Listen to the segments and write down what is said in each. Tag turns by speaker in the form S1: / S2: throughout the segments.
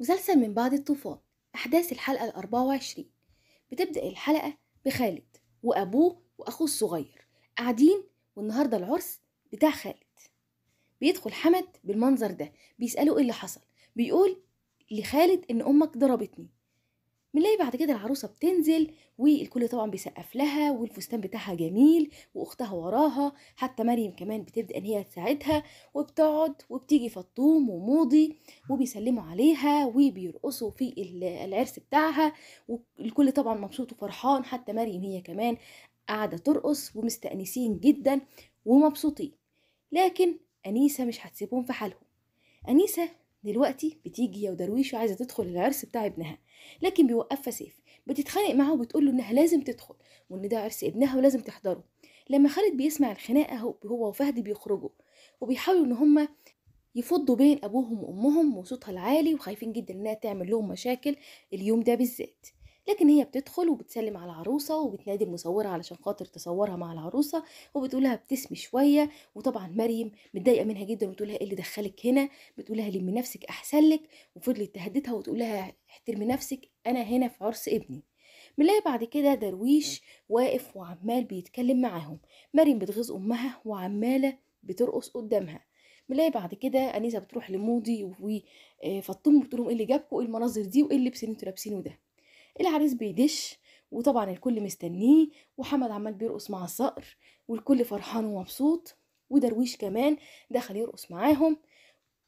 S1: مسلسل من بعد الطوفان أحداث الحلقة الأربعة وعشرين بتبدأ الحلقة بخالد وأبوه وأخوه الصغير قاعدين والنهاردة العرس بتاع خالد بيدخل حمد بالمنظر ده بيسأله إيه اللي حصل بيقول لخالد إن أمك ضربتني بنلاقي بعد كده العروسه بتنزل والكل طبعا بيسقف لها والفستان بتاعها جميل واختها وراها حتى مريم كمان بتبدا ان هي تساعدها وبتقعد وبتيجي فطوم وموضي وبيسلموا عليها وبيرقصوا في العرس بتاعها والكل طبعا مبسوط وفرحان حتى مريم هي كمان قاعده ترقص ومستانسين جدا ومبسوطين لكن انيسه مش هتسيبهم في حالهم انيسه دلوقتي بتيجي يا ودرويش عايزه تدخل العرس بتاع ابنها لكن بيوقفها سيف بتتخانق معاه وبتقول له انها لازم تدخل وان ده عرس ابنها ولازم تحضره لما خالد بيسمع الخناقه هو وفهد بيخرجوا وبيحاولوا ان هما يفضوا بين ابوهم وامهم وصوتها العالي وخايفين جدا انها تعمل لهم مشاكل اليوم ده بالذات لكن هي بتدخل وبتسلم على العروسة وبتنادي المصورة علشان خاطر تصورها مع العروسة وبتقولها بتسمي شوية وطبعا مريم متضايقة منها جدا وبتقولها ايه اللي دخلك هنا بتقولها لمي نفسك احسن لك وفضلت تهددها وتقولها احترمي نفسك انا هنا في عرس ابني بنلاقي بعد كده درويش واقف وعمال بيتكلم معاهم مريم بتغيظ امها وعماله بترقص قدامها بنلاقي بعد كده انيسه بتروح لمودي وفطوم آه، بتقول لهم ايه اللي جابكم ايه المناظر دي وايه اللبس اللي انتوا لابسينه ده العريس بيدش وطبعا الكل مستنيه وحمد عمال بيرقص مع الصقر والكل فرحان ومبسوط ودرويش كمان دخل يرقص معاهم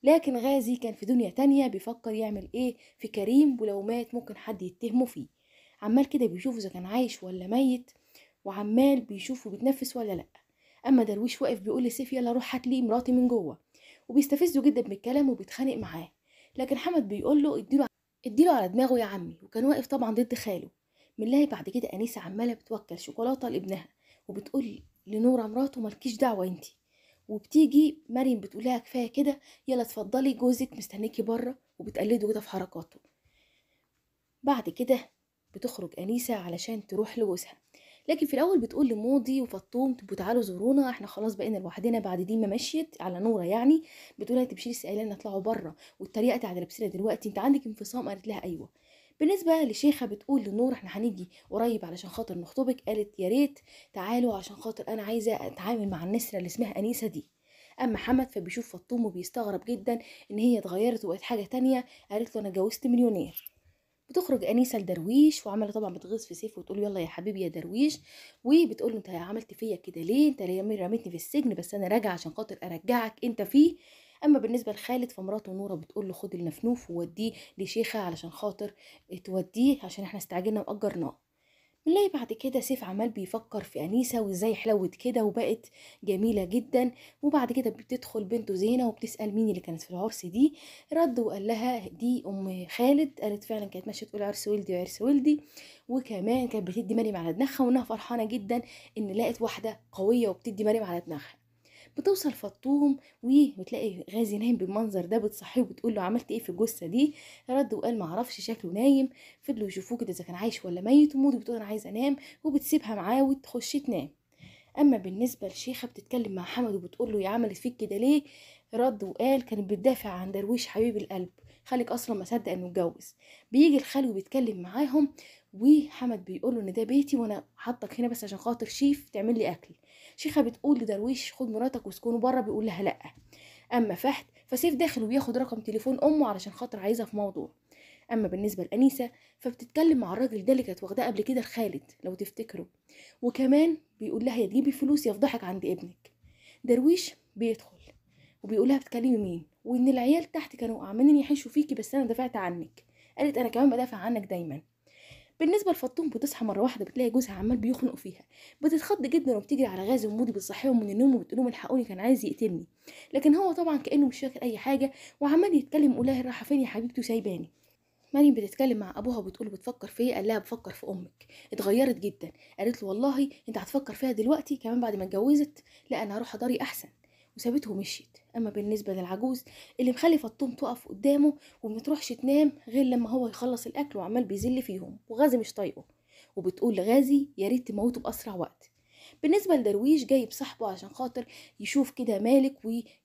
S1: لكن غازي كان في دنيا تانية بيفكر يعمل ايه في كريم ولو مات ممكن حد يتهمه فيه عمال كده بيشوفه اذا كان عايش ولا ميت وعمال بيشوفه بيتنفس ولا لا اما درويش واقف بيقول لسيف يلا روح هات لي مراتي من جوه وبيستفزه جدا من الكلام وبيتخانق معاه لكن حمد بيقول له اديله اديله على دماغه يا عمي وكان واقف طبعا ضد خاله بنلاقي بعد كده أنيسة عماله بتوكل شوكولاته لابنها وبتقول لنوره مراته مالكيش دعوه انتي وبتيجي مريم بتقولها كفايه كده يلا اتفضلي جوزك مستنيكي بره وبتقلده كده في حركاته بعد كده بتخرج انيسه علشان تروح لجوزها لكن في الاول بتقول لماضي وفطوم تبقوا تعالوا زورونا احنا خلاص بقينا لوحدنا بعد دي ما مشيت على نوره يعني بتقول لها تمشي لسه اطلعوا بره والطريقه على لبسنا دلوقتي انت عندك انفصام قالت لها ايوه بالنسبه لشيخه بتقول لنور احنا هنيجي قريب علشان خاطر نخطبك قالت يا ريت تعالوا عشان خاطر انا عايزه اتعامل مع النسره اللي اسمها انيسه دي اما حمد فبيشوف فطوم وبيستغرب جدا ان هي اتغيرت وبقت حاجه تانية قالت له انا اتجوزت مليونير بتخرج أنيسة لدرويش وعماله طبعا بتغيظ في سيف وتقول يلا يا حبيبي يا درويش وبتقول له انت عملت فيا كده ليه انت ليه رميتني في السجن بس انا راجع عشان خاطر ارجعك انت فيه اما بالنسبه لخالد فمراته نوره بتقول له خد النفنوف ووديه لشيخه علشان خاطر توديه عشان احنا استعجلنا واجرناه نلاقي بعد كده سيف عمال بيفكر في أنيسة وإزاي حلوت كده وبقت جميلة جدا وبعد كده بتدخل بنته زينة وبتسأل مين اللي كانت في العرس دي رد وقال لها دي أم خالد قالت فعلا كانت ماشية تقول عرس ولدي وعرس ولدي وكمان كانت بتدي مريم على دماغها وإنها فرحانة جدا إن لقت واحدة قوية وبتدي مريم على دماغها بتوصل فطوم وتلاقي غازي نايم بالمنظر ده بتصحيه وبتقول له عملت ايه في الجثه دي رد وقال معرفش شكله نايم فضلوا يشوفوه كده اذا كان عايش ولا ميت وموت بتقول انا عايزه انام وبتسيبها معاه وتخش تنام اما بالنسبه لشيخه بتتكلم مع حمد وبتقول له يا عملت فيك كده ليه رد وقال كانت بتدافع عن درويش حبيب القلب خالك اصلا ما صدق انه اتجوز بيجي الخال وبيتكلم معاهم وحمد بيقول له ان ده بيتي وانا حاطك هنا بس عشان خاطر شيف تعمل لي اكل شيخه بتقول لدرويش خد مراتك واسكنوا بره بيقول لها لا اما فهد فسيف داخل وبياخد رقم تليفون امه علشان خاطر عايزها في موضوع اما بالنسبه لانيسه فبتتكلم مع الراجل ده اللي كانت واخداه قبل كده لخالد لو تفتكروا وكمان بيقول لها يا تجيبي فلوس يا فضحك عند ابنك درويش بيدخل وبيقولها بتكلمي مين وان العيال تحت كانوا عمالين يحشوا فيكي بس انا دافعت عنك قالت انا كمان بدافع عنك دايما بالنسبه لفطوم بتصحى مره واحده بتلاقي جوزها عمال بيخنق فيها بتتخض جدا وبتجري على غازي ومودي بتصحيهم من النوم وبتقول لهم الحقوني كان عايز يقتلني لكن هو طبعا كانه مش فاكر اي حاجه وعمال يتكلم قولها الراحه فين يا حبيبتي وسايباني مريم بتتكلم مع ابوها وبتقول بتفكر في ايه قال لها بفكر في امك اتغيرت جدا قالت له والله انت هتفكر فيها دلوقتي كمان بعد ما اتجوزت لا انا هروح اداري احسن وسابته ومشيت اما بالنسبه للعجوز اللي مخلي فطوم تقف قدامه ومتروحش تنام غير لما هو يخلص الاكل وعمال بيزل فيهم وغازي مش طايقه وبتقول لغازي يا ريت تموته باسرع وقت بالنسبة لدرويش جايب صاحبه عشان خاطر يشوف كده مالك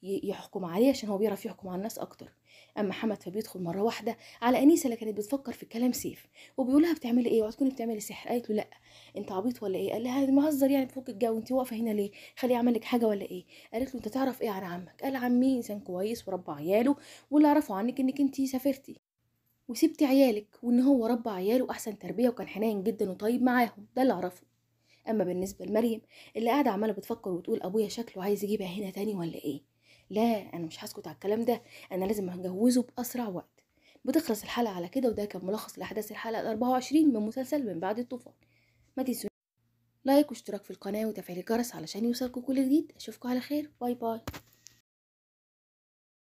S1: ويحكم عليه عشان هو بيعرف يحكم على الناس أكتر اما حمد فبيدخل مره واحده على انيسه اللي كانت بتفكر في الكلام سيف وبيقولها بتعملي ايه وهتكوني بتعملي سحر قالت له لا انت عبيط ولا ايه قال لها مهزر يعني فوق الجو انت واقفه هنا ليه خليه يعمل لك حاجه ولا ايه قالت له انت تعرف ايه عن عمك قال عمي انسان كويس وربى عياله واللي اعرفه عنك انك انت سافرتي وسبتي عيالك وان هو ربى عياله احسن تربيه وكان حنين جدا وطيب معاهم ده اللي اعرفه اما بالنسبه لمريم اللي قاعده عماله بتفكر وتقول ابويا شكله عايز يجيبها هنا تاني ولا ايه لا انا مش هسكت على الكلام ده انا لازم هجوزه باسرع وقت بتخلص الحلقه على كده وده كان ملخص لاحداث الحلقه الاربعه 24 من مسلسل من بعد الطوفان ما تنسوش لايك واشتراك في القناه وتفعيل الجرس علشان يوصلكوا كل جديد اشوفكوا على خير باي باي